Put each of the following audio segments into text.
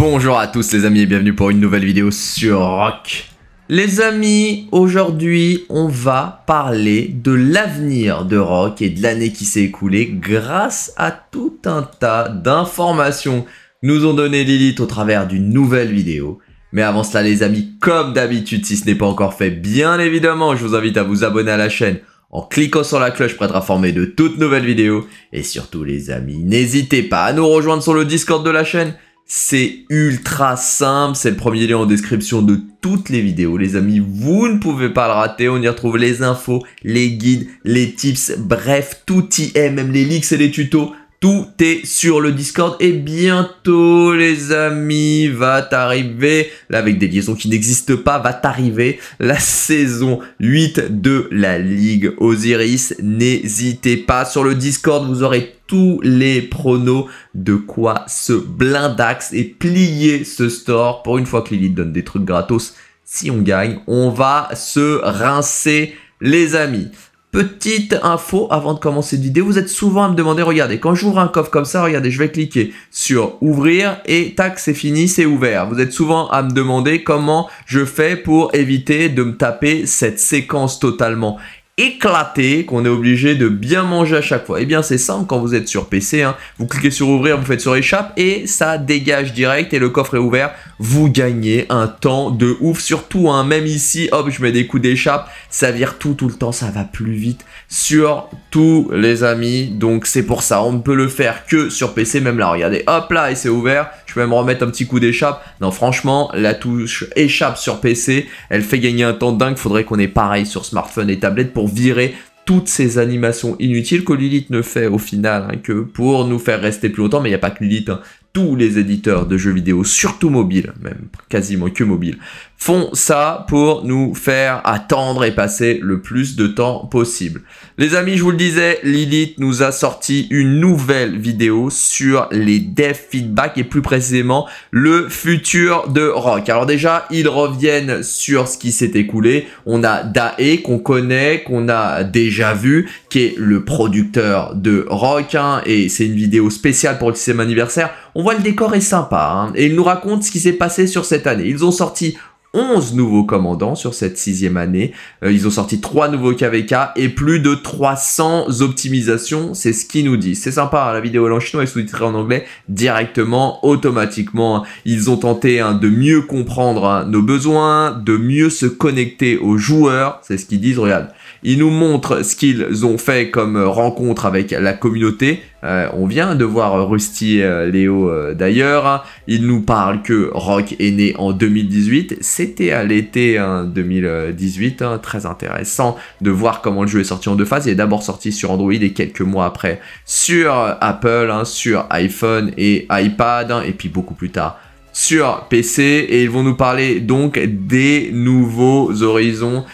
Bonjour à tous les amis et bienvenue pour une nouvelle vidéo sur Rock. Les amis, aujourd'hui on va parler de l'avenir de Rock et de l'année qui s'est écoulée grâce à tout un tas d'informations que nous ont donné Lilith au travers d'une nouvelle vidéo. Mais avant cela les amis, comme d'habitude, si ce n'est pas encore fait, bien évidemment, je vous invite à vous abonner à la chaîne en cliquant sur la cloche pour être informé de toutes nouvelles vidéos. Et surtout les amis, n'hésitez pas à nous rejoindre sur le Discord de la chaîne c'est ultra simple, c'est le premier lien en description de toutes les vidéos les amis, vous ne pouvez pas le rater, on y retrouve les infos, les guides, les tips, bref, tout y est, même les leaks et les tutos, tout est sur le Discord et bientôt les amis va t'arriver, là avec des liaisons qui n'existent pas, va t'arriver la saison 8 de la Ligue Osiris. N'hésitez pas sur le Discord, vous aurez tous les pronos de quoi se blindax et plier ce store. Pour une fois que Lilith donne des trucs gratos, si on gagne, on va se rincer les amis. Petite info avant de commencer l'idée, vous êtes souvent à me demander, regardez, quand j'ouvre un coffre comme ça, regardez, je vais cliquer sur ouvrir et tac, c'est fini, c'est ouvert. Vous êtes souvent à me demander comment je fais pour éviter de me taper cette séquence totalement éclaté qu'on est obligé de bien manger à chaque fois. Et eh bien c'est simple quand vous êtes sur PC, hein. vous cliquez sur ouvrir, vous faites sur échappe et ça dégage direct et le coffre est ouvert. Vous gagnez un temps de ouf, surtout hein. même ici, hop, je mets des coups d'échappe, ça vire tout tout le temps, ça va plus vite. sur tous les amis, donc c'est pour ça, on ne peut le faire que sur PC, même là, regardez, hop là et c'est ouvert, même remettre un petit coup d'échappe. Non, franchement, la touche échappe sur PC, elle fait gagner un temps dingue. Faudrait qu'on ait pareil sur smartphone et tablette pour virer toutes ces animations inutiles que Lilith ne fait au final hein, que pour nous faire rester plus longtemps. Mais il n'y a pas que Lilith, hein tous les éditeurs de jeux vidéo, surtout mobiles, même quasiment que mobiles, font ça pour nous faire attendre et passer le plus de temps possible. Les amis, je vous le disais, Lilith nous a sorti une nouvelle vidéo sur les dev feedback et plus précisément le futur de Rock. Alors déjà, ils reviennent sur ce qui s'est écoulé. On a Dae qu'on connaît, qu'on a déjà vu, qui est le producteur de Rock hein, et c'est une vidéo spéciale pour le sixième anniversaire on voit le décor est sympa, hein. et il nous raconte ce qui s'est passé sur cette année. Ils ont sorti 11 nouveaux commandants sur cette sixième année. Euh, ils ont sorti 3 nouveaux KVK et plus de 300 optimisations. C'est ce qu'ils nous disent. C'est sympa, hein, la vidéo est en chinois et sous-titrée en anglais directement, automatiquement. Ils ont tenté hein, de mieux comprendre nos besoins, de mieux se connecter aux joueurs. C'est ce qu'ils disent, regarde. Ils nous montrent ce qu'ils ont fait comme euh, rencontre avec la communauté. Euh, on vient de voir Rusty euh, Léo d'ailleurs. Ils nous parlent que Rock est né en 2018. C'était à l'été 2018. Hein, hein. très intéressant de voir comment le jeu est sorti en deux phases. Il est d'abord sorti sur Android et quelques mois après sur Apple, hein, sur iPhone et iPad. et puis beaucoup plus tard sur PC et ils vont nous parler donc des nouveaux horizons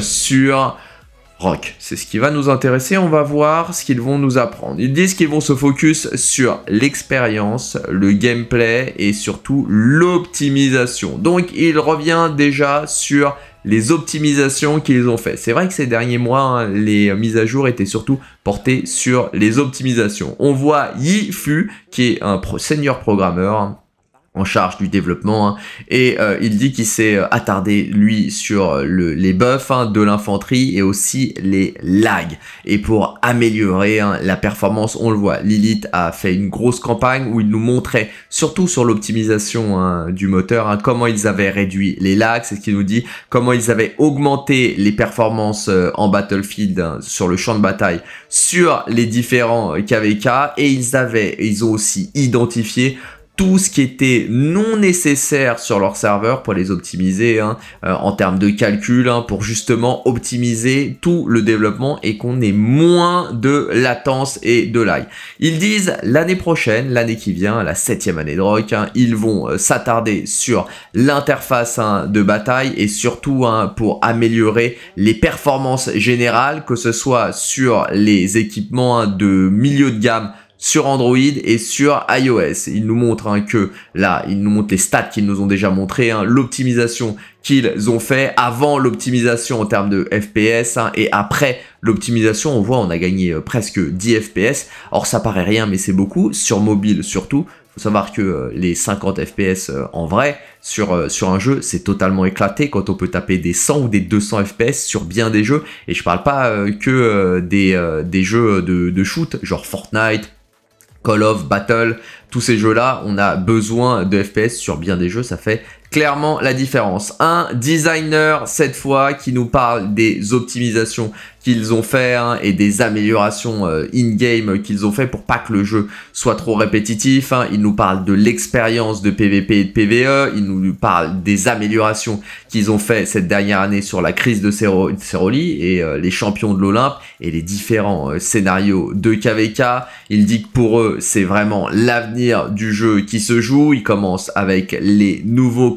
sur rock. C'est ce qui va nous intéresser, on va voir ce qu'ils vont nous apprendre. Ils disent qu'ils vont se focus sur l'expérience, le gameplay et surtout l'optimisation. Donc il revient déjà sur les optimisations qu'ils ont fait. C'est vrai que ces derniers mois, hein, les mises à jour étaient surtout portées sur les optimisations. On voit Yi Fu, qui est un pro senior programmeur, en charge du développement. Hein. Et euh, il dit qu'il s'est euh, attardé, lui, sur euh, les buffs hein, de l'infanterie et aussi les lags. Et pour améliorer hein, la performance, on le voit, Lilith a fait une grosse campagne où il nous montrait, surtout sur l'optimisation du moteur, comment ils avaient réduit les lags, c'est ce qu'il nous dit, comment ils avaient augmenté les performances en Battlefield, sur le champ de bataille, sur les différents KVK, et ils avaient, ils ont aussi identifié tout ce qui était non nécessaire sur leur serveur pour les optimiser hein, euh, en termes de calcul, hein, pour justement optimiser tout le développement et qu'on ait moins de latence et de lag. Ils disent l'année prochaine, l'année qui vient, la septième année de Rock, hein, ils vont euh, s'attarder sur l'interface de bataille et surtout pour améliorer les performances générales, que ce soit sur les équipements de milieu de gamme sur Android et sur iOS. Il nous montre hein, que là, il nous montrent les stats qu'ils nous ont déjà montrés hein, l'optimisation qu'ils ont fait avant l'optimisation en termes de FPS hein, et après l'optimisation, on voit, on a gagné euh, presque 10 FPS. Or, ça paraît rien, mais c'est beaucoup sur mobile surtout. Faut savoir que euh, les 50 FPS euh, en vrai sur, sur un jeu, c'est totalement éclaté quand on peut taper des 100 ou des 200 FPS sur bien des jeux. Et je parle pas que des, des jeux de, de shoot, genre Fortnite, Call of, Battle, tous ces jeux-là, on a besoin de FPS sur bien des jeux, ça fait clairement la différence. Un designer, cette fois, qui nous parle des optimisations qu'ils ont fait hein, et des améliorations euh, in-game qu'ils ont fait pour pas que le jeu soit trop répétitif. Hein. Il nous parle de l'expérience de PvP et de PvE. Il nous parle des améliorations qu'ils ont fait cette dernière année sur la crise de Ceroli et euh, les champions de l'Olympe et les différents euh, scénarios de KVK. Il dit que pour eux, c'est vraiment l'avenir du jeu qui se joue. Il commence avec les nouveaux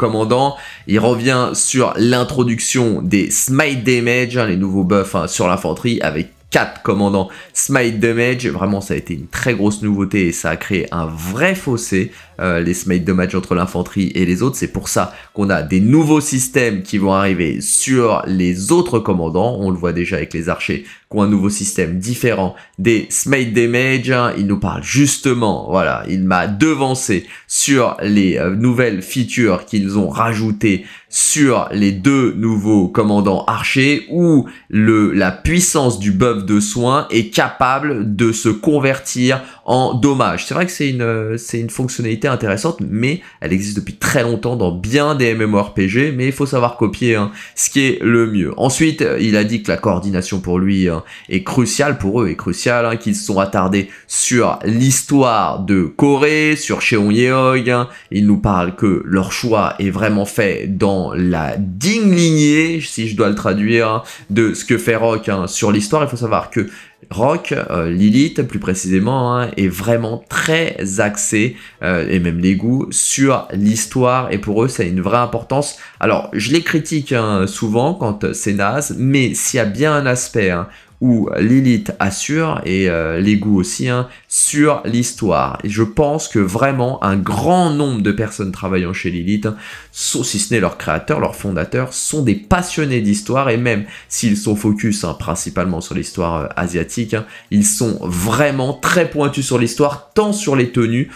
il revient sur l'introduction des Smite Damage, hein, les nouveaux buffs hein, sur l'infanterie avec 4 commandants Smite Damage. Vraiment, ça a été une très grosse nouveauté et ça a créé un vrai fossé, euh, les Smite Damage entre l'infanterie et les autres. C'est pour ça qu'on a des nouveaux systèmes qui vont arriver sur les autres commandants. On le voit déjà avec les archers un nouveau système différent des Smite Damage. Hein. Il nous parle justement, voilà, il m'a devancé sur les euh, nouvelles features qu'ils ont rajoutées sur les deux nouveaux commandants archers où le, la puissance du buff de soin est capable de se convertir en dommage. C'est vrai que c'est une, c'est une fonctionnalité intéressante, mais elle existe depuis très longtemps dans bien des MMORPG, mais il faut savoir copier hein, ce qui est le mieux. Ensuite, euh, il a dit que la coordination pour lui hein, est cruciale, pour eux est cruciale, hein, qu'ils se sont attardés sur l'histoire de Corée, sur Cheon Yeog, il nous parle que leur choix est vraiment fait dans la digne lignée, si je dois le traduire, de ce que fait Rock sur l'histoire. Il faut savoir que Rock, euh, Lilith plus précisément, hein, est vraiment très axé, euh, et même les goûts, sur l'histoire, et pour eux ça a une vraie importance. Alors je les critique hein, souvent quand euh, c'est naze, mais s'il y a bien un aspect hein, où euh, Lilith assure, et euh, les goûts aussi, hein, sur l'histoire. Et je pense que vraiment un grand nombre de personnes travaillant chez Lilith, hein, sauf si ce n'est leurs créateurs, leurs fondateurs, sont des passionnés d'histoire, et même s'ils sont focus hein, principalement sur l'histoire euh, asiatique, ils sont vraiment très pointus sur l'histoire, tant sur les tenues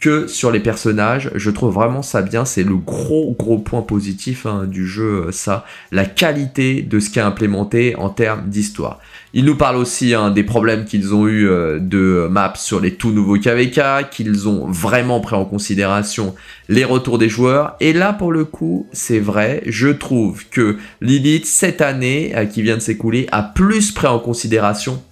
que sur les personnages. Je trouve vraiment ça bien. C'est le gros, gros point positif hein, du jeu, euh, ça. La qualité de ce qui est implémenté en termes d'histoire. Il nous parle aussi hein, des problèmes qu'ils ont eu euh, de maps sur les tout nouveaux KVK, qu'ils ont vraiment pris en considération les retours des joueurs. Et là, pour le coup, c'est vrai. Je trouve que Lilith, cette année euh, qui vient de s'écouler, a plus pris en considération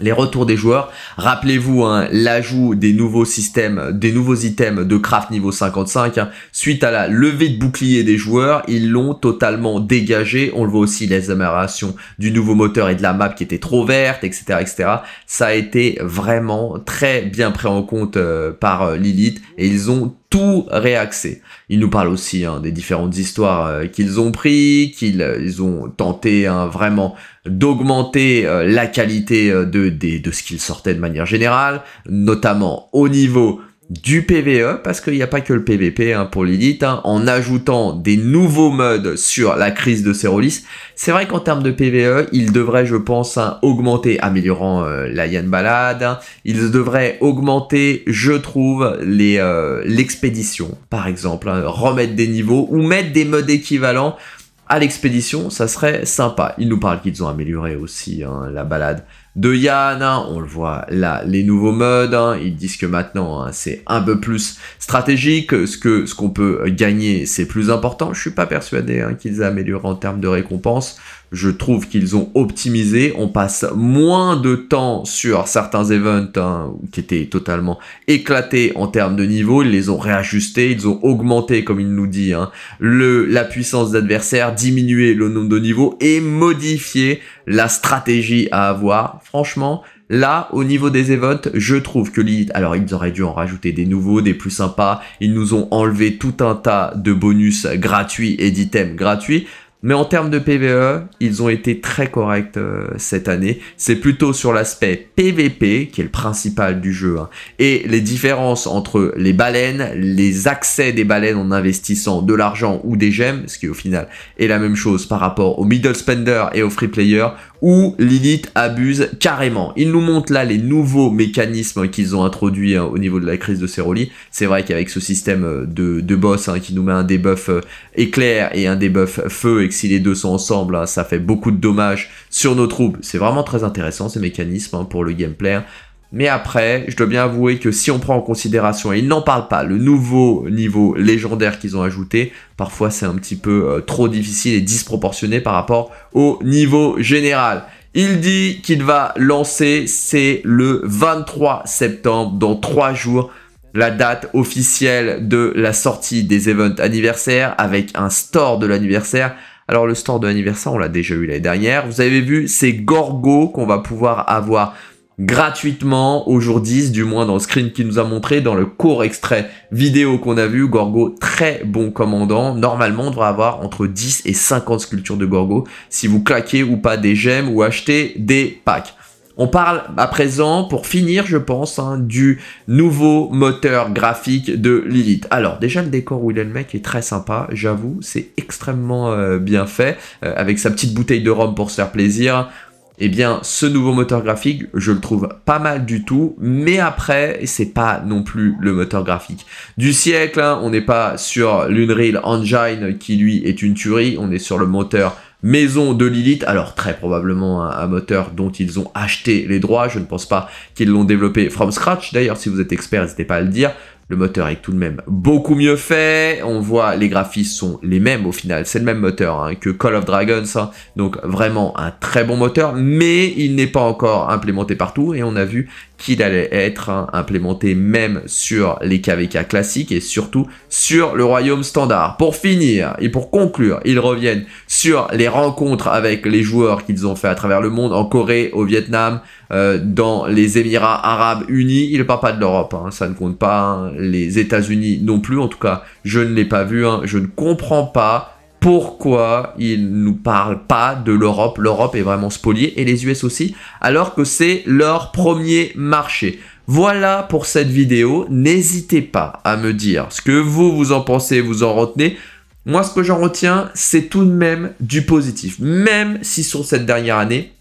les retours des joueurs. Rappelez-vous hein, l'ajout des nouveaux systèmes, des nouveaux items de craft niveau 55. Hein. Suite à la levée de bouclier des joueurs, ils l'ont totalement dégagé. On le voit aussi les améliorations du nouveau moteur et de la map qui était trop verte, etc., etc. Ça a été vraiment très bien pris en compte euh, par euh, Lilith et ils ont tout réaxé. Il nous parle aussi hein, des différentes histoires euh, qu'ils ont pris, qu'ils euh, ils ont tenté hein, vraiment d'augmenter euh, la qualité de, de, de ce qu'ils sortaient de manière générale, notamment au niveau du PVE, parce qu'il n'y a pas que le PVP hein, pour l'élite, hein, en ajoutant des nouveaux modes sur la crise de Cérolis. C'est vrai qu'en termes de PVE, ils devraient, je pense, hein, augmenter, améliorant euh, la Yann Balade, hein, ils devraient augmenter, je trouve, les euh, l'expédition, par exemple, remettre des niveaux ou mettre des modes équivalents à l'expédition, ça serait sympa. Ils nous parlent qu'ils ont amélioré aussi la balade de Yann, hein, on le voit là, les nouveaux modes, hein. ils disent que maintenant hein, c'est un peu plus stratégique, ce que ce qu'on peut gagner c'est plus important. Je suis pas persuadé qu'ils améliorent en termes de récompense je trouve qu'ils ont optimisé. On passe moins de temps sur certains events hein, qui étaient totalement éclatés en termes de niveau. Ils les ont réajustés, ils ont augmenté, comme il nous dit, hein. le, la puissance d'adversaire, diminué le nombre de niveaux et modifié la stratégie à avoir. Franchement, Là, au niveau des events, je trouve que l'élite... alors ils auraient dû en rajouter des nouveaux, des plus sympas, ils nous ont enlevé tout un tas de bonus gratuits et d'items gratuits, mais en termes de PVE, ils ont été très corrects euh, cette année. C'est plutôt sur l'aspect PVP, qui est le principal du jeu, hein. et les différences entre les baleines, les accès des baleines en investissant de l'argent ou des gemmes, ce qui au final est la même chose par rapport aux middle spender et aux free player, où Lilith abuse carrément. Ils nous montre là les nouveaux mécanismes qu'ils ont introduits hein, au niveau de la crise de Ceroli. C'est vrai qu'avec ce système euh, de, boss hein, qui nous met un debuff euh, éclair et un debuff feu et que si les deux sont ensemble, hein, ça fait beaucoup de dommages sur nos troupes. C'est vraiment très intéressant ces mécanismes pour le gameplay. Mais après, je dois bien avouer que si on prend en considération, et ils n'en parlent pas, le nouveau niveau légendaire qu'ils ont ajouté, parfois c'est un petit peu euh, trop difficile et disproportionné par rapport au niveau général. Il dit qu'il va lancer, c'est le 23 septembre, dans 3 jours, la date officielle de la sortie des events anniversaires avec un store de l'anniversaire. Alors le store de l'anniversaire, on l'a déjà eu l'année dernière. Vous avez vu, c'est Gorgo qu'on va pouvoir avoir gratuitement au jour 10, du moins dans le screen qu'il nous a montré, dans le court extrait vidéo qu'on a vu, Gorgo, très bon commandant. Normalement, on devrait avoir entre 10 et 50 sculptures de Gorgo, si vous claquez ou pas des gemmes ou achetez des packs. On parle à présent, pour finir, je pense, hein, du nouveau moteur graphique de Lilith. Alors, déjà, le décor où il est le mec est très sympa, j'avoue, c'est extrêmement euh, bien fait, euh, avec sa petite bouteille de rhum pour se faire plaisir, eh bien, ce nouveau moteur graphique, je le trouve pas mal du tout, mais après, c'est pas non plus le moteur graphique du siècle. Hein. On n'est pas sur l'Unreal Engine qui lui est une tuerie, on est sur le moteur maison de Lilith, alors très probablement un, moteur dont ils ont acheté les droits, je ne pense pas qu'ils l'ont développé from scratch, d'ailleurs si vous êtes expert n'hésitez pas à le dire, le moteur est tout de même beaucoup mieux fait. On voit les graphismes sont les mêmes au final. C'est le même moteur hein, que Call of Dragons. Hein. Donc vraiment un très bon moteur. Mais il n'est pas encore implémenté partout. Et on a vu qu'il allait être hein, implémenté même sur les KVK classiques et surtout sur le royaume standard. Pour finir et pour conclure, ils reviennent sur les rencontres avec les joueurs qu'ils ont fait à travers le monde, en Corée, au Vietnam, euh, dans les Émirats Arabes Unis. Il ne parle pas de l'Europe, hein, ça ne compte pas. Hein. Les États-Unis non plus, en tout cas, je ne l'ai pas vu. je ne comprends pas pourquoi ils ne nous parlent pas de l'Europe. L'Europe est vraiment spoliée et les US aussi, alors que c'est leur premier marché. Voilà pour cette vidéo. N'hésitez pas à me dire ce que vous, vous en pensez, vous en retenez. Moi, ce que j'en retiens, c'est tout de même du positif. Même si sur cette dernière année,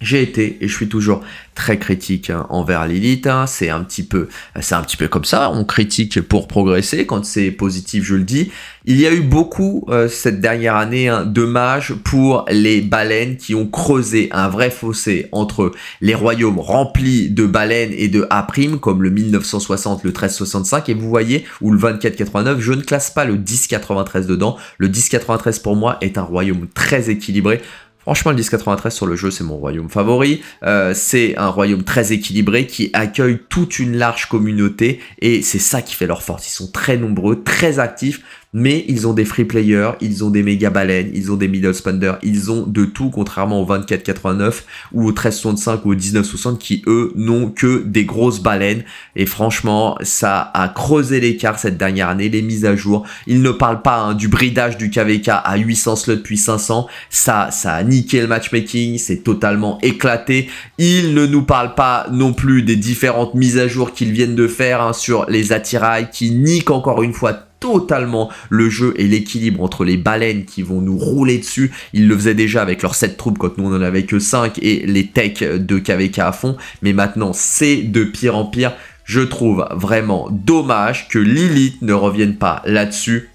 j'ai été et je suis toujours très critique hein, envers Lilith. Hein. c'est un petit peu, c'est un petit peu comme ça. On critique pour progresser. Quand c'est positif, je le dis. Il y a eu beaucoup euh, cette dernière année hein, dommages pour les baleines qui ont creusé un vrai fossé entre les royaumes remplis de baleines et de A' comme le 1960, le 1365 et vous voyez ou le 2489. Je ne classe pas le 1093 dedans. Le 1093 pour moi est un royaume très équilibré Franchement, le 1093 sur le jeu, c'est mon royaume favori. Euh, c'est un royaume très équilibré qui accueille toute une large communauté et c'est ça qui fait leur force. Ils sont très nombreux, très actifs mais ils ont des free players, ils ont des méga baleines, ils ont des middle spenders, ils ont de tout, contrairement aux 24,89 ou aux 13,65 ou aux 19,60 qui eux n'ont que des grosses baleines. Et franchement, ça a creusé l'écart cette dernière année, les mises à jour. Ils ne parlent pas hein, du bridage du KVK à 800 slots puis 500. Ça, ça a niqué le matchmaking, c'est totalement éclaté. Ils ne nous parlent pas non plus des différentes mises à jour qu'ils viennent de faire hein, sur les attirails qui niquent encore une fois totalement le jeu et l'équilibre entre les baleines qui vont nous rouler dessus. Ils le faisaient déjà avec leurs 7 troupes quand nous on en avait que 5 et les techs de KVK à fond. Mais maintenant, c'est de pire en pire. Je trouve vraiment dommage que Lilith ne revienne pas là-dessus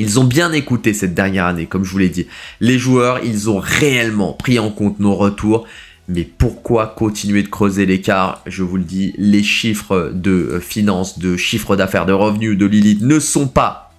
ils ont bien écouté cette dernière année, comme je vous l'ai dit. Les joueurs, ils ont réellement pris en compte nos retours. Mais pourquoi continuer de creuser l'écart Je vous le dis, les chiffres de finances, de chiffres d'affaires, de revenus de Lilith ne sont pas,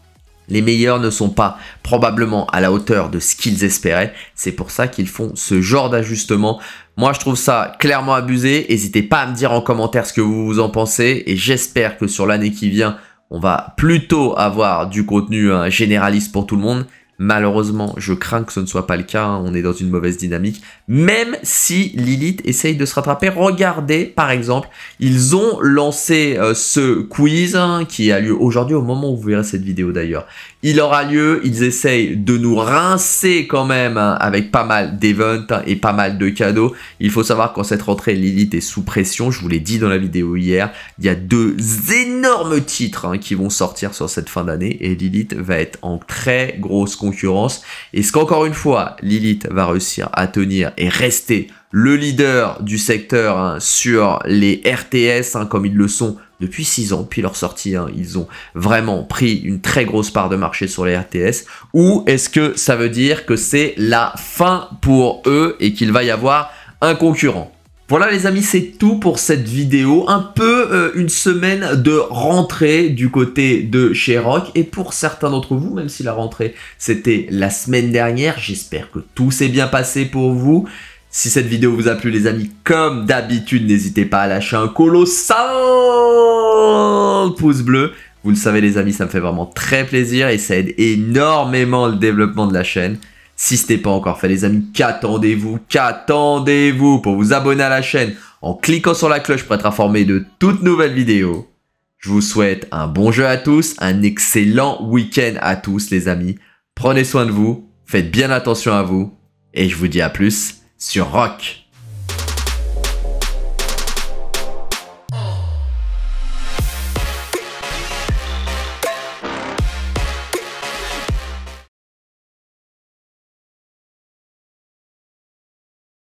les meilleurs ne sont pas probablement à la hauteur de ce qu'ils espéraient. C'est pour ça qu'ils font ce genre d'ajustement. Moi, je trouve ça clairement abusé. N'hésitez pas à me dire en commentaire ce que vous en pensez. Et j'espère que sur l'année qui vient, on va plutôt avoir du contenu hein, généraliste pour tout le monde. Malheureusement, je crains que ce ne soit pas le cas, hein. on est dans une mauvaise dynamique, même si Lilith essaye de se rattraper. Regardez, par exemple, ils ont lancé euh, ce quiz hein, qui a lieu aujourd'hui au moment où vous verrez cette vidéo d'ailleurs. Il aura lieu, ils essayent de nous rincer quand même hein, avec pas mal d'events hein, et pas mal de cadeaux. Il faut savoir qu'en cette rentrée, Lilith est sous pression, je vous l'ai dit dans la vidéo hier. Il y a deux énormes titres hein, qui vont sortir sur cette fin d'année et Lilith va être en très grosse concurrence. Est-ce qu'encore une fois, Lilith va réussir à tenir et rester le leader du secteur sur les RTS comme ils le sont depuis 6 ans, depuis leur sortie, hein, ils ont vraiment pris une très grosse part de marché sur les RTS, ou est-ce que ça veut dire que c'est la fin pour eux et qu'il va y avoir un concurrent voilà les amis, c'est tout pour cette vidéo. Un peu euh, une semaine de rentrée du côté de chez Rock. Et pour certains d'entre vous, même si la rentrée c'était la semaine dernière, j'espère que tout s'est bien passé pour vous. Si cette vidéo vous a plu les amis, comme d'habitude, n'hésitez pas à lâcher un colossal pouce bleu. Vous le savez les amis, ça me fait vraiment très plaisir et ça aide énormément le développement de la chaîne. Si ce n'est pas encore fait les amis, qu'attendez-vous Qu'attendez-vous pour vous abonner à la chaîne en cliquant sur la cloche pour être informé de toutes nouvelles vidéos. Je vous souhaite un bon jeu à tous, un excellent week-end à tous les amis. Prenez soin de vous, faites bien attention à vous et je vous dis à plus sur Rock.